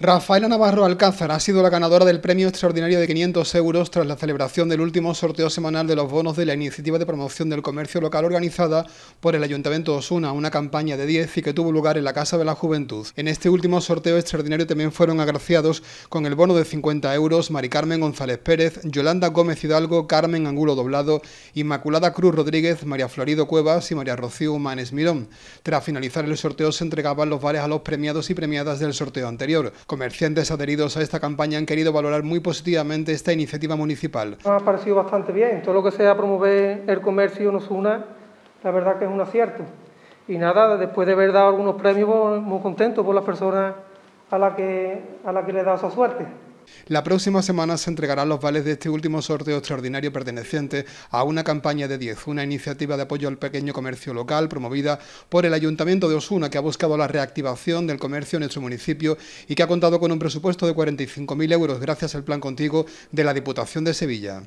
Rafaela Navarro Alcázar ha sido la ganadora del premio extraordinario de 500 euros tras la celebración del último sorteo semanal de los bonos de la Iniciativa de Promoción del Comercio Local organizada por el Ayuntamiento Osuna, una campaña de 10 y que tuvo lugar en la Casa de la Juventud. En este último sorteo extraordinario también fueron agraciados con el bono de 50 euros Mari Carmen González Pérez, Yolanda Gómez Hidalgo, Carmen Angulo Doblado, Inmaculada Cruz Rodríguez, María Florido Cuevas y María Rocío Manes Mirón. Tras finalizar el sorteo se entregaban los vales a los premiados y premiadas del sorteo anterior. Comerciantes adheridos a esta campaña han querido valorar muy positivamente esta iniciativa municipal. Me ha parecido bastante bien. Todo lo que sea promover el comercio nos una, la verdad que es un acierto. Y nada, después de haber dado algunos premios, pues, muy contento por las personas a las que, a la que le he dado esa suerte. La próxima semana se entregarán los vales de este último sorteo extraordinario perteneciente a una campaña de 10, una iniciativa de apoyo al pequeño comercio local promovida por el Ayuntamiento de Osuna que ha buscado la reactivación del comercio en nuestro municipio y que ha contado con un presupuesto de 45.000 euros gracias al Plan Contigo de la Diputación de Sevilla.